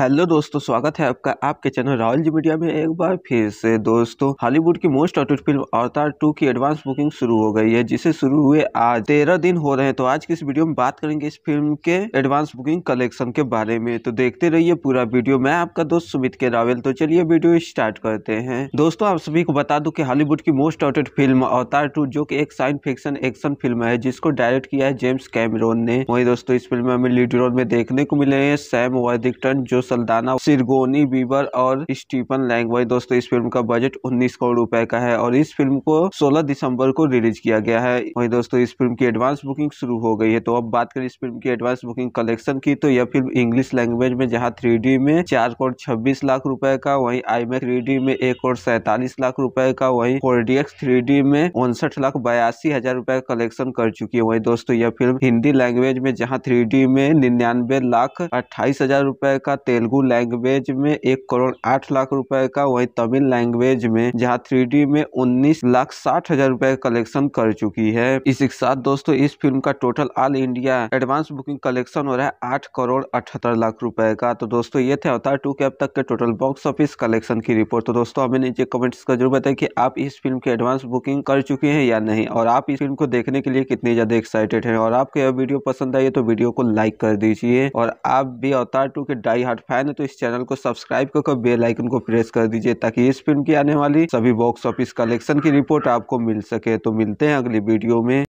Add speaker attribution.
Speaker 1: hello दोस्तों स्वागत है आपका आपके चैनल राहुल जी मीडिया में एक बार फिर से दोस्तों हॉलीवुड की most awaited film Avatar two की एडवांस बुकिंग शुरू हो गई है जिसे शुरू हुए आज तेरह दिन हो रहे हैं तो आज की इस वीडियो में बात करेंगे इस फिल्म के एडवांस बुकिंग कलेक्शन के बारे में तो देखते रहिए पूरा वीडियो मैं आपका दोस्त सुमित के रावल तो चलिए वीडियो स्टार्ट करते हैं दोस्तों आप सभी को बता दू की हॉलीवुड की most awaited film Avatar two जो की एक साइंस फिक्शन एक्शन फिल्म है जिसको डायरेक्ट किया है जेम्स कैमरोन ने वही दोस्तों इस फिल्म में हमें लीड रोल में देखने को मिले हैं Sam Worthington Zoe Saldana Sigourney Weaver और स्टीफन लैंगवाई दोस्तों इस फिल्म का बजट 19 करोड़ रुपए का है और इस फिल्म को 16 दिसंबर को रिलीज किया गया है वही दोस्तों इस फिल्म की एडवांस बुकिंग शुरू हो गई है तो अब बात करें इस फिल्म की एडवांस बुकिंग कलेक्शन की तो यह फिल्म इंग्लिश लैंग्वेज में जहाँ थ्री में चार करोड़ छब्बीस लाख रूपये का वही आई मैक थ्री में एक करोड़ सैतालीस लाख रूपये का वही फोर डी में उनसठ लाख बयासी हजार रूपए का कलेक्शन कर चुकी है वही दोस्तों यह फिल्म हिंदी लैंग्वेज में जहाँ थ्री में निन्यानवे लाख अट्ठाईस हजार रूपए का तेलुगु लैंग्वेज में एक करोड़ आठ लाख रुपए का वही तमिल लैंग्वेज में जहां थ्री में उन्नीस लाख साठ हजार रूपए कलेक्शन कर चुकी है इसी के साथ दोस्तों इस फिल्म का total all India advance booking collection हो रहा है आठ करोड़ अठहत्तर लाख रुपए का तो दोस्तों ये थे अवतार टू के अब तक के टोटल बॉक्स ऑफिस कलेक्शन की रिपोर्ट तो दोस्तों हमें नीचे कमेंट्स का जरूर बताएं कि आप इस फिल्म की एडवांस बुकिंग कर चुके हैं या नहीं और आप इस फिल्म को देखने के लिए कितने ज्यादा एक्साइटेड है और आपको यह वीडियो पसंद आई तो वीडियो को लाइक कर दीजिए और आप भी अवतार टू के डाई हार्ट बट फैन है तो इस चैनल को सब्सक्राइब करके बेल आइकन को प्रेस कर दीजिए ताकि इस फिल्म की आने वाली सभी बॉक्स ऑफिस कलेक्शन की रिपोर्ट आपको मिल सके तो मिलते हैं अगली वीडियो में